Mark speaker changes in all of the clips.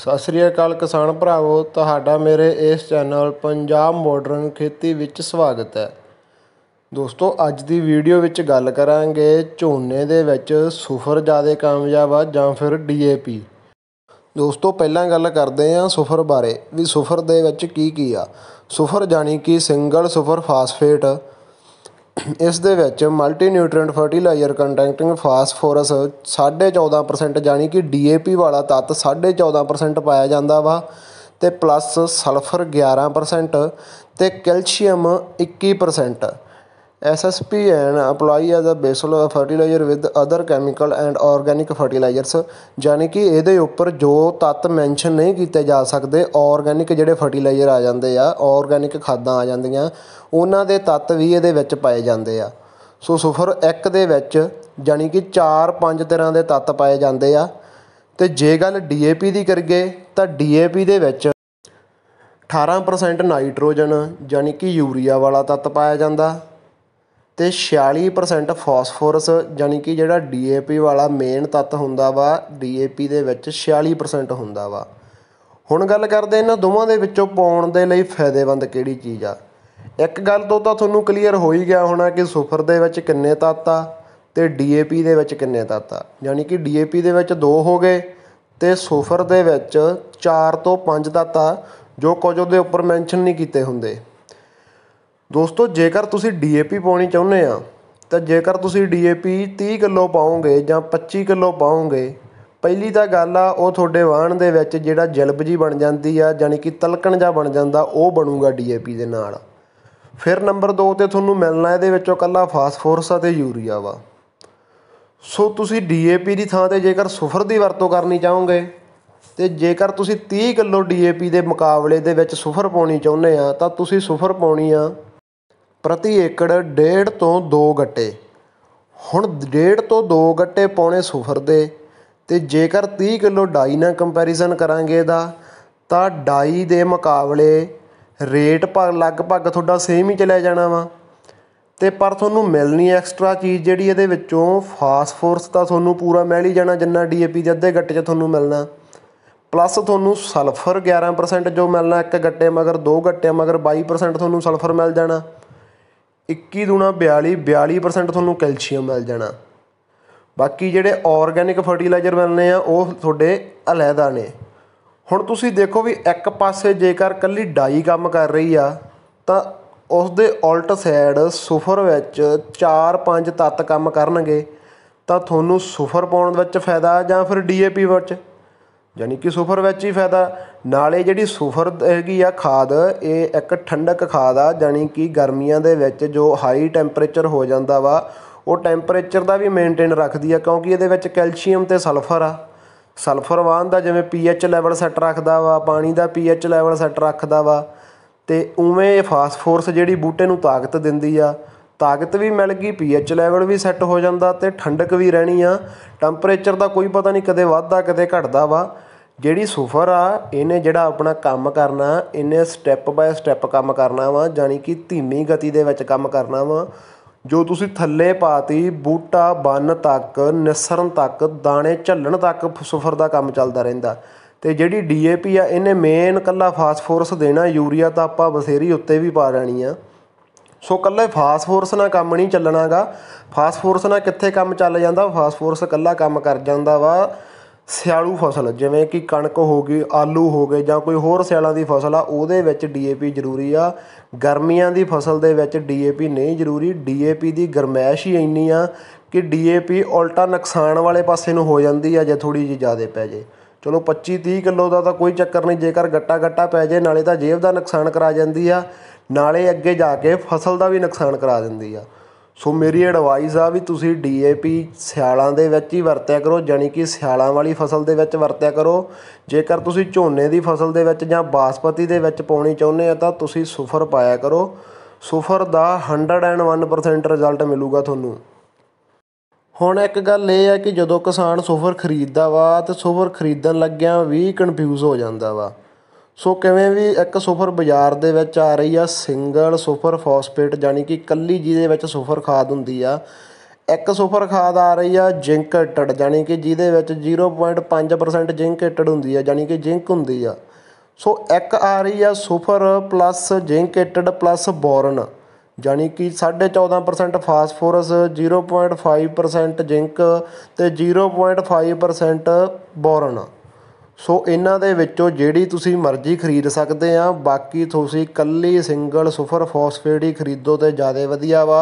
Speaker 1: ਸਤਿ ਸ੍ਰੀ ਅਕਾਲ ਕਿਸਾਨ ਭਰਾਵੋ ਤੁਹਾਡਾ ਮੇਰੇ ਇਸ ਚੈਨਲ ਪੰਜਾਬ ਮਾਡਰਨ ਖੇਤੀ ਵਿੱਚ ਸਵਾਗਤ ਹੈ ਦੋਸਤੋ ਅੱਜ ਦੀ ਵੀਡੀਓ ਵਿੱਚ ਗੱਲ ਕਰਾਂਗੇ ਝੋਨੇ ਦੇ ਵਿੱਚ ਸੁਫਰ ਜ਼ਿਆਦਾ ਕਾਮਯਾਬ ਆ ਜਾਂ ਫਿਰ ਡੀਏਪੀ ਦੋਸਤੋ ਪਹਿਲਾਂ ਗੱਲ ਕਰਦੇ ਹਾਂ ਸੁਫਰ ਬਾਰੇ ਵੀ ਸੁਫਰ ਦੇ ਵਿੱਚ ਕੀ ਕੀ ਆ ਸੁਫਰ ਜਾਨੀ ਕਿ ਸਿੰਗਲ ਸੁਫਰ ਫਾਸਫੇਟ ਇਸ ਦੇ ਵਿੱਚ multi nutrient fertilizer containing phosphorus 14.5% ਜਾਨੀ ਕਿ ਡੀਏਪੀ ਵਾਲਾ ਤੱਤ 14.5% ਪਾਇਆ ਜਾਂਦਾ ਵਾ ਤੇ ਪਲੱਸ ਸਲਫਰ 11% ਤੇ calcium 21% SSP and apply as a basal fertilizer with other chemical and organic fertilizers ਯਾਨੀ ਕਿ ਇਹਦੇ ਉੱਪਰ ਜੋ ਤੱਤ ਮੈਂਸ਼ਨ ਨਹੀਂ ਕੀਤੇ ਜਾ ਸਕਦੇ ਆਰਗੈਨਿਕ ਜਿਹੜੇ ਫਰਟੀਲਾਈਜ਼ਰ ਆ ਜਾਂਦੇ ਆ ਆਰਗੈਨਿਕ ਖਾਦਾਂ ਆ ਜਾਂਦੀਆਂ ਉਹਨਾਂ ਦੇ ਤੱਤ ਵੀ ਇਹਦੇ ਵਿੱਚ ਪਾਏ ਜਾਂਦੇ ਆ ਸੋ ਸੁਫਰ 1 ਦੇ ਵਿੱਚ ਯਾਨੀ ਕਿ 4-5 ਤਰ੍ਹਾਂ ਦੇ ਤੱਤ ਪਾਏ ਜਾਂਦੇ ਆ ਤੇ ਜੇ ਗੱਲ ਡੀਏਪੀ ਦੀ ਕਰੀਏ ਤਾਂ ਡੀਏਪੀ ਦੇ ਵਿੱਚ 18% ਨਾਈਟ੍ਰੋਜਨ ਯਾਨੀ ਕਿ ਯੂਰੀਆ ਵਾਲਾ ਤੱਤ ਪਾਇਆ ਜਾਂਦਾ ਤੇ 46% ਫਾਸਫੋਰਸ ਜਾਨੀ ਕਿ ਜਿਹੜਾ DAP ਵਾਲਾ ਮੇਨ ਤੱਤ ਹੁੰਦਾ ਵਾ DAP ਦੇ ਵਿੱਚ 46% ਹੁੰਦਾ ਵਾ ਹੁਣ ਗੱਲ ਕਰਦੇ ਇਹਨਾਂ ਦੋਵਾਂ ਦੇ ਵਿੱਚੋਂ ਪਾਉਣ ਦੇ ਲਈ ਫਾਇਦੇਮੰਦ ਕਿਹੜੀ ਚੀਜ਼ ਆ ਇੱਕ ਗੱਲ ਤੋਂ ਤਾਂ ਤੁਹਾਨੂੰ ਕਲੀਅਰ ਹੋ ਹੀ ਗਿਆ ਹੋਣਾ ਕਿ ਸੁਫਰ ਦੇ ਵਿੱਚ ਕਿੰਨੇ ਤੱਤ ਆ ਤੇ DAP ਦੇ ਵਿੱਚ ਕਿੰਨੇ ਤੱਤ ਆ ਯਾਨੀ ਕਿ DAP ਦੇ ਵਿੱਚ ਦੋ ਹੋ ਗਏ ਤੇ ਸੁਫਰ ਦੇ ਵਿੱਚ ਚਾਰ ਤੋਂ ਪੰਜ ਤੱਤ ਆ ਜੋ ਕੁਝ ਉਹਦੇ ਉੱਪਰ ਮੈਂਸ਼ਨ ਨਹੀਂ ਕੀਤੇ ਹੁੰਦੇ ਦੋਸਤੋ ਜੇਕਰ ਤੁਸੀਂ ਡੀਏਪੀ ਪਾਉਣੀ ਚਾਹੁੰਦੇ ਆ ਤਾਂ ਜੇਕਰ ਤੁਸੀਂ ਡੀਏਪੀ 30 ਕਿਲੋ ਪਾਉਂਗੇ ਜਾਂ 25 ਕਿਲੋ ਪਾਉਂਗੇ ਪਹਿਲੀ ਤਾਂ ਗੱਲ ਆ ਉਹ ਤੁਹਾਡੇ ਵਾਹਣ ਦੇ ਵਿੱਚ ਜਿਹੜਾ ਜਲਬ ਜੀ ਬਣ ਜਾਂਦੀ ਆ ਯਾਨੀ ਕਿ ਤਲਕਣ ਜਾਂ ਬਣ ਜਾਂਦਾ ਉਹ ਬਣੂਗਾ ਡੀਏਪੀ ਦੇ ਨਾਲ ਫਿਰ ਨੰਬਰ 2 ਤੇ ਤੁਹਾਨੂੰ ਮਿਲਣਾ ਇਹਦੇ ਵਿੱਚੋਂ ਕੱਲਾ ਫਾਸਫੋਰਸ ਅਤੇ ਯੂਰੀਆ ਵਾ ਸੋ ਤੁਸੀਂ ਡੀਏਪੀ ਦੀ ਥਾਂ ਤੇ ਜੇਕਰ ਸੁਫਰ ਦੀ ਵਰਤੋਂ ਕਰਨੀ ਚਾਹੋਗੇ ਤੇ ਜੇਕਰ ਤੁਸੀਂ 30 ਕਿਲੋ ਡੀਏਪੀ ਦੇ ਮੁਕਾਬਲੇ ਦੇ ਵਿੱਚ ਸੁਫਰ ਪਾਉਣੀ ਚਾਹੁੰਦੇ ਆ ਤਾਂ ਤੁਸੀਂ ਸੁਫਰ ਪਾਉਣੀ ਆ ਪ੍ਰਤੀ ਏਕੜ ਡੇਢ ਤੋਂ 2 ਗੱਟੇ ਹੁਣ ਡੇਢ ਤੋਂ 2 ਗੱਟੇ ਪਾਉਣੇ ਸੁਫਰ ਦੇ ਤੇ ਜੇਕਰ 30 ਕਿਲੋ ਡਾਈ ਨਾਲ ਕੰਪੈਰੀਜ਼ਨ ਕਰਾਂਗੇ ਦਾ ਤਾਂ ਡਾਈ ਦੇ ਮੁਕਾਬਲੇ ਰੇਟ ਪਰ ਲਗਭਗ ਤੁਹਾਡਾ ਸੇਮ ਹੀ ਚੱਲਿਆ ਜਾਣਾ ਵਾ ਤੇ ਪਰ ਤੁਹਾਨੂੰ ਮਿਲਣੀ ਐਕਸਟਰਾ ਚੀਜ਼ ਜਿਹੜੀ ਇਹਦੇ ਵਿੱਚੋਂ ਫਾਸਫੋਰਸ ਤਾਂ ਤੁਹਾਨੂੰ ਪੂਰਾ ਮਿਲ ਹੀ ਜਾਣਾ ਜਿੰਨਾ ਡੀਏਪੀ ਦੇ ਅੱਧੇ ਗੱਟੇ 'ਚ ਤੁਹਾਨੂੰ ਮਿਲਣਾ ਪਲੱਸ ਤੁਹਾਨੂੰ ਸਲਫਰ 11% ਜੋ ਮਿਲਣਾ ਇੱਕ ਗੱਟੇ ਮਗਰ ਦੋ ਗੱਟੇ ਮਗਰ 22% ਤੁਹਾਨੂੰ ਸਲਫਰ ਮਿਲ ਜਾਣਾ 21 ਦੂਣਾ 42 42% ਤੁਹਾਨੂੰ ਕੈਲਸ਼ੀਅਮ ਮਿਲ ਜਾਣਾ ਬਾਕੀ ਜਿਹੜੇ ਆਰਗੈਨਿਕ ਫਰਟੀਲਾਈਜ਼ਰ ਮਿਲਨੇ ਆ ਉਹ ਤੁਹਾਡੇ ਅਲੈਦਾ ਨੇ ਹੁਣ ਤੁਸੀਂ ਦੇਖੋ ਵੀ ਇੱਕ ਪਾਸੇ ਜੇਕਰ ਕੱਲੀ ਡਾਈ ਕੰਮ ਕਰ ਰਹੀ ਆ ਤਾਂ ਉਸ ਦੇ ਉਲਟ ਸਾਈਡ ਸੁਫਰ ਵਿੱਚ 4-5 ਤੱਤ ਕੰਮ ਕਰਨਗੇ ਤਾਂ ਤੁਹਾਨੂੰ ਸੁਫਰ ਪਾਉਣ ਵਿੱਚ ਫਾਇਦਾ ਜਾਂ ਫਿਰ ਡੀਏਪੀ ਵਿੱਚ ਯਾਨੀ ਕਿ ਸੂਫਰ ਵਿੱਚ ਹੀ ਫਾਇਦਾ ਨਾਲੇ ਜਿਹੜੀ ਸੂਫਰ ਹੈਗੀ ਆ ਖਾਦ ਇਹ ਇੱਕ ਠੰਡਕ ਖਾਦ ਆ ਯਾਨੀ ਕਿ ਗਰਮੀਆਂ ਦੇ ਵਿੱਚ ਜੋ ਹਾਈ ਟੈਂਪਰੇਚਰ ਹੋ ਜਾਂਦਾ ਵਾ ਉਹ ਟੈਂਪਰੇਚਰ ਦਾ ਵੀ ਮੇਨਟੇਨ ਰੱਖਦੀ ਆ ਕਿਉਂਕਿ ਇਹਦੇ ਵਿੱਚ ਕੈਲਸ਼ੀਅਮ ਤੇ ਸਲਫਰ ਆ ਸਲਫਰ ਵਾਂ ਦਾ ਜਿਵੇਂ ਪੀਐਚ ਲੈਵਲ ਸੈੱਟ ਰੱਖਦਾ ਵਾ ਪਾਣੀ ਦਾ ਪੀਐਚ ਲੈਵਲ ਸੈੱਟ ਰੱਖਦਾ ਵਾ ਤੇ ਉਵੇਂ ਇਹ ਫਾਸਫੋਰਸ ਜਿਹੜੀ ਬੂਟੇ ਨੂੰ ਤਾਕਤ ਦਿੰਦੀ ਆ ਤਾਕਤ ਵੀ ਮਿਲ ਗਈ ਪੀਐਚ ਲੈਵਲ ਵੀ ਸੈੱਟ ਹੋ ਜਾਂਦਾ ਤੇ ਠੰਡਕ ਵੀ ਰਹਿਣੀ ਆ ਟੈਂਪਰੇਚਰ ਦਾ ਕੋਈ ਪਤਾ ਨਹੀਂ ਕਦੇ ਵੱਧਦਾ ਕਦੇ ਘਟਦਾ ਵਾ ਜਿਹੜੀ ਸੁਫਰ ਆ ਇਹਨੇ ਜਿਹੜਾ ਆਪਣਾ ਕੰਮ ਕਰਨਾ ਇਹਨੇ ਸਟੈਪ ਬਾਏ ਸਟੈਪ ਕੰਮ ਕਰਨਾ ਵਾ ਜਾਨੀ ਕਿ ਧੀਮੀ ਗਤੀ ਦੇ ਵਿੱਚ ਕੰਮ ਕਰਨਾ ਵਾ ਜੋ ਤੁਸੀਂ ਥੱਲੇ ਪਾਤੀ ਬੂਟਾ ਬੰਨ ਤੱਕ ਨਿਸਰਨ ਤੱਕ ਦਾਣੇ ਝੱਲਣ ਤੱਕ ਸੁਫਰ ਦਾ ਕੰਮ ਚੱਲਦਾ ਰਹਿੰਦਾ ਤੇ ਜਿਹੜੀ ਡੀਏਪੀ ਆ ਇਹਨੇ ਮੇਨ ਕੱਲਾ ਫਾਸਫੋਰਸ ਦੇਣਾ ਯੂਰੀਆ ਤਾਂ ਆਪਾਂ ਬਸੇਰੀ ਉੱਤੇ ਵੀ ਪਾ ਲੈਣੀ ਆ ਸੋ ਕੱਲੇ ਫਾਸਫੋਰਸ ਨਾਲ ਕੰਮ ਨਹੀਂ ਚੱਲਣਾਗਾ ਫਾਸਫੋਰਸ ਨਾਲ ਕਿੱਥੇ ਕੰਮ ਚੱਲ ਜਾਂਦਾ ਫਾਸਫੋਰਸ ਕੱਲਾ ਕੰਮ ਕਰ ਜਾਂਦਾ ਵਾ ਸਿਆਲੂ ਫਸਲ ਜਿਵੇਂ ਕਿ ਕਣਕ ਹੋ ਗਈ ਆਲੂ ਹੋ ਗਏ ਜਾਂ ਕੋਈ ਹੋਰ ਸਿਆਲਾਂ ਦੀ ਫਸਲ ਆ ਉਹਦੇ ਵਿੱਚ ਡੀਏਪੀ ਜ਼ਰੂਰੀ ਆ ਗਰਮੀਆਂ ਦੀ ਫਸਲ ਦੇ ਵਿੱਚ ਡੀਏਪੀ ਨਹੀਂ ਜ਼ਰੂਰੀ ਡੀਏਪੀ ਦੀ ਗਰਮੈਸ਼ ਹੀ ਇੰਨੀ ਆ ਕਿ ਡੀਏਪੀ ਉਲਟਾ ਨੁਕਸਾਨ ਵਾਲੇ ਪਾਸੇ ਨੂੰ ਹੋ ਜਾਂਦੀ ਆ ਜੇ ਥੋੜੀ ਜੀ ਜ਼ਿਆਦਾ ਪੈ ਜੇ ਚਲੋ 25 30 ਕਿਲੋ ਦਾ ਤਾਂ ਕੋਈ ਚੱਕਰ ਨਹੀਂ ਜੇਕਰ ਗੱਟਾ ਗੱਟਾ ਪੈ ਜੇ ਨਾਲੇ ਤਾਂ ਜੇਬ ਦਾ ਨੁਕਸਾਨ ਕਰਾ ਜਾਂਦੀ ਆ ਨਾਲੇ ਅੱਗੇ ਜਾ ਕੇ ਫਸਲ ਦਾ ਵੀ ਨੁਕਸਾਨ ਕਰਾ ਦਿੰਦੀ ਆ ਸੋ ਮੇਰੀ ਐਡਵਾਈਸ ਆ ਵੀ ਤੁਸੀਂ ਡੀਏਪੀ ਸਿਆਲਾਂ ਦੇ ਵਿੱਚ ਹੀ ਵਰਤਿਆ ਕਰੋ ਜਾਨੀ ਕਿ ਸਿਆਲਾਂ ਵਾਲੀ ਫਸਲ ਦੇ ਵਿੱਚ ਵਰਤਿਆ ਕਰੋ ਜੇਕਰ ਤੁਸੀਂ ਝੋਨੇ ਦੀ ਫਸਲ ਦੇ ਵਿੱਚ ਜਾਂ ਬਾਸਪਤੀ ਦੇ ਵਿੱਚ ਪਾਉਣੀ ਚਾਹੁੰਦੇ ਆ ਤਾਂ ਤੁਸੀਂ ਸੁਫਰ ਪਾਇਆ ਕਰੋ ਸੁਫਰ ਦਾ 101% ਰਿਜ਼ਲਟ ਮਿਲੂਗਾ ਤੁਹਾਨੂੰ ਹੁਣ ਇੱਕ ਗੱਲ ਇਹ ਹੈ ਕਿ ਜਦੋਂ ਕਿਸਾਨ ਸੁਫਰ ਖਰੀਦਦਾ ਵਾ ਤੇ ਸੁਫਰ ਖਰੀਦਣ ਲੱਗਿਆਂ ਵੀ ਕਨਫਿਊਜ਼ ਹੋ ਜਾਂਦਾ ਵਾ ਸੋ ਕਿਵੇਂ ਵੀ ਇੱਕ ਸੁਫਰ ਬਾਜ਼ਾਰ ਦੇ ਵਿੱਚ ਆ ਰਹੀ ਆ ਸਿੰਗਲ ਸੁਫਰ ਫਾਸਫੇਟ ਜਾਨੀ ਕਿ ਕੱਲੀ ਜਿਹਦੇ ਵਿੱਚ ਸੁਫਰ ਖਾਦ ਹੁੰਦੀ ਆ ਇੱਕ ਸੁਫਰ ਖਾਦ ਆ ਰਹੀ ਆ ਜ਼ਿੰਕ ਏਟਡ ਜਾਨੀ ਕਿ ਜਿਹਦੇ ਵਿੱਚ 0.5% ਜ਼ਿੰਕ ਏਟਡ ਹੁੰਦੀ ਆ ਜਾਨੀ ਕਿ ਜ਼ਿੰਕ ਹੁੰਦੀ ਆ ਸੋ ਇੱਕ ਆ ਰਹੀ ਆ super plus zincated plus boron ਜਾਨੀ ਕਿ 14.5% ਫਾਸਫੋਰਸ 0.5% ਜ਼ਿੰਕ ਤੇ 0.5% ਬੋਰਨ ਸੋ ਇਹਨਾਂ ਦੇ ਵਿੱਚੋਂ ਜਿਹੜੀ ਤੁਸੀਂ ਮਰਜ਼ੀ ਖਰੀਦ ਸਕਦੇ ਆ ਬਾਕੀ ਤੁਸੀਂ ਕੱਲੀ ਸਿੰਗਲ ਸੁਪਰ ਫਾਸਫੇਟ ਹੀ ਖਰੀਦੋ ਤੇ ਜ਼ਿਆਦਾ ਵਧੀਆ ਵਾ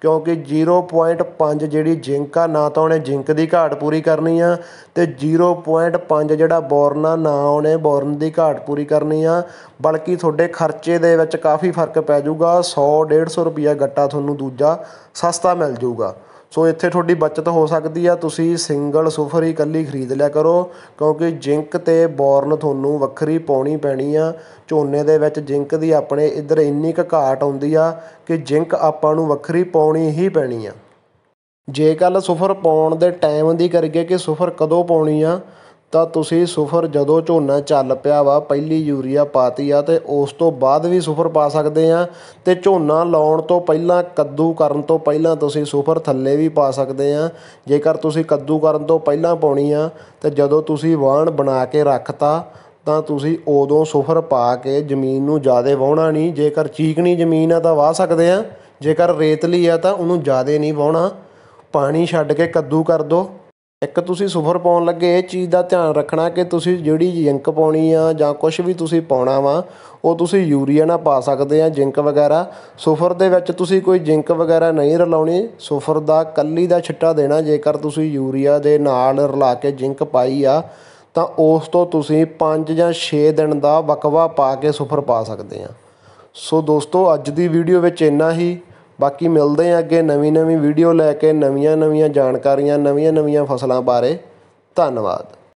Speaker 1: ਕਿਉਂਕਿ 0.5 ਜਿਹੜੀ ਜ਼ਿੰਕ ਆ ਨਾ ਤਾਂ ਉਹਨੇ ਜ਼ਿੰਕ ਦੀ ਘਾਟ ਪੂਰੀ ਕਰਨੀ ਆ ਤੇ 0.5 ਜਿਹੜਾ ਬੋਰਨ ਆ ਨਾ ਉਹਨੇ ਬੋਰਨ ਦੀ ਘਾਟ ਪੂਰੀ ਕਰਨੀ ਆ ਬਲਕਿ ਤੁਹਾਡੇ ਖਰਚੇ ਦੇ ਵਿੱਚ ਕਾਫੀ ਫਰਕ ਪੈ ਜਾਊਗਾ 100 150 ਰੁਪਿਆ ਗੱਟਾ ਤੁਹਾਨੂੰ ਦੂਜਾ ਸਸਤਾ ਮਿਲ ਜਾਊਗਾ ਸੋ ਇੱਥੇ ਤੁਹਾਡੀ ਬਚਤ ਹੋ ਸਕਦੀ ਆ ਤੁਸੀਂ ਸਿੰਗਲ ਸੁਫਰ ਹੀ ਇਕੱਲੀ ਖਰੀਦ ਲਿਆ ਕਰੋ ਕਿਉਂਕਿ ਜਿੰਕ ਤੇ ਬੋਰਨ ਤੁਹਾਨੂੰ ਵੱਖਰੀ ਪਾਉਣੀ ਪੈਣੀ ਆ ਝੋਨੇ ਦੇ ਵਿੱਚ ਜਿੰਕ ਦੀ ਆਪਣੇ ਇੱਧਰ ਇੰਨੀ ਕੁ ਘਾਟ ਆਉਂਦੀ ਆ ਕਿ ਜਿੰਕ ਆਪਾਂ ਨੂੰ ਵੱਖਰੀ ਪਾਉਣੀ ਹੀ ਪੈਣੀ ਆ ਜੇ ਕੱਲ ਸੁਫਰ ਪਾਉਣ ਦੇ ਟਾਈਮ ਦੀ ਕਰੀਏ ਕਿ ਸੁਫਰ ਕਦੋਂ ਪਾਉਣੀ ਆ ਤਾਂ ਤੁਸੀਂ ਸੁਫਰ ਜਦੋਂ ਝੋਨਾ ਚੱਲ ਪਿਆ ਵਾ ਪਹਿਲੀ ਯੂਰੀਆ ਪਾਤੀ ਆ ਤੇ ਉਸ ਤੋਂ ਬਾਅਦ ਵੀ ਸੁਫਰ ਪਾ ਸਕਦੇ ਆ ਤੇ ਝੋਨਾ ਲਾਉਣ ਤੋਂ ਪਹਿਲਾਂ ਕੱਦੂ ਕਰਨ ਤੋਂ ਪਹਿਲਾਂ ਤੁਸੀਂ ਸੁਫਰ ਥੱਲੇ ਵੀ ਪਾ ਸਕਦੇ ਆ ਜੇਕਰ ਤੁਸੀਂ ਕੱਦੂ ਕਰਨ ਤੋਂ ਪਹਿਲਾਂ ਪਾਉਣੀ ਆ ਤੇ ਜਦੋਂ ਤੁਸੀਂ ਵਾਣ ਬਣਾ ਕੇ ਰੱਖਤਾ ਤਾਂ ਤੁਸੀਂ ਉਦੋਂ ਸੁਫਰ ਪਾ ਕੇ ਜ਼ਮੀਨ ਨੂੰ ਜ਼ਿਆਦਾ ਵਾਉਣਾ ਨਹੀਂ ਜੇਕਰ ਚੀਕਣੀ ਜ਼ਮੀਨ ਆ ਤਾਂ ਵਾ ਸਕਦੇ ਆ ਜੇਕਰ ਰੇਤਲੀ ਆ ਤਾਂ ਉਹਨੂੰ ਜ਼ਿਆਦਾ ਨਹੀਂ ਵਾਉਣਾ ਪਾਣੀ ਛੱਡ ਕੇ ਕੱਦੂ ਕਰ ਦੋ ਇੱਕ ਤੁਸੀਂ ਸੁਫਰ ਪਾਉਣ ਲੱਗੇ ਇਹ ਚੀਜ਼ ਦਾ ਧਿਆਨ ਰੱਖਣਾ ਕਿ ਤੁਸੀਂ ਜਿਹੜੀ ਜਿੰਕ ਪਾਉਣੀ ਆ ਜਾਂ ਕੁਝ ਵੀ ਤੁਸੀਂ ਪਾਉਣਾ ਵਾ ਉਹ ਤੁਸੀਂ ਯੂਰੀਆ ਨਾਲ ਪਾ ਸਕਦੇ ਆ ਜਿੰਕ ਵਗੈਰਾ ਸੁਫਰ ਦੇ ਵਿੱਚ ਤੁਸੀਂ ਕੋਈ ਜਿੰਕ ਵਗੈਰਾ ਨਹੀਂ ਰਲਾਉਣੀ ਸੁਫਰ ਦਾ ਕੱਲੀ ਦਾ ਛਿੱਟਾ ਦੇਣਾ ਜੇਕਰ ਤੁਸੀਂ ਯੂਰੀਆ ਦੇ ਨਾਲ ਰਲਾ ਕੇ ਜਿੰਕ ਪਾਈ ਆ ਤਾਂ ਉਸ ਤੋਂ ਤੁਸੀਂ 5 ਜਾਂ 6 ਦਿਨ ਦਾ ਵਕਵਾ ਪਾ ਕੇ ਸੁਫਰ ਪਾ ਸਕਦੇ ਆ ਸੋ ਦੋਸਤੋ ਅੱਜ ਦੀ ਵੀਡੀਓ ਵਿੱਚ ਇੰਨਾ ਹੀ ਬਾਕੀ ਮਿਲਦੇ ਹਾਂ ਅੱਗੇ ਨਵੀਂ ਨਵੀਂ ਵੀਡੀਓ ਲੈ ਕੇ ਨਵੀਆਂ ਨਵੀਆਂ ਜਾਣਕਾਰੀਆਂ ਨਵੀਆਂ ਨਵੀਆਂ ਫਸਲਾਂ ਬਾਰੇ ਧੰਨਵਾਦ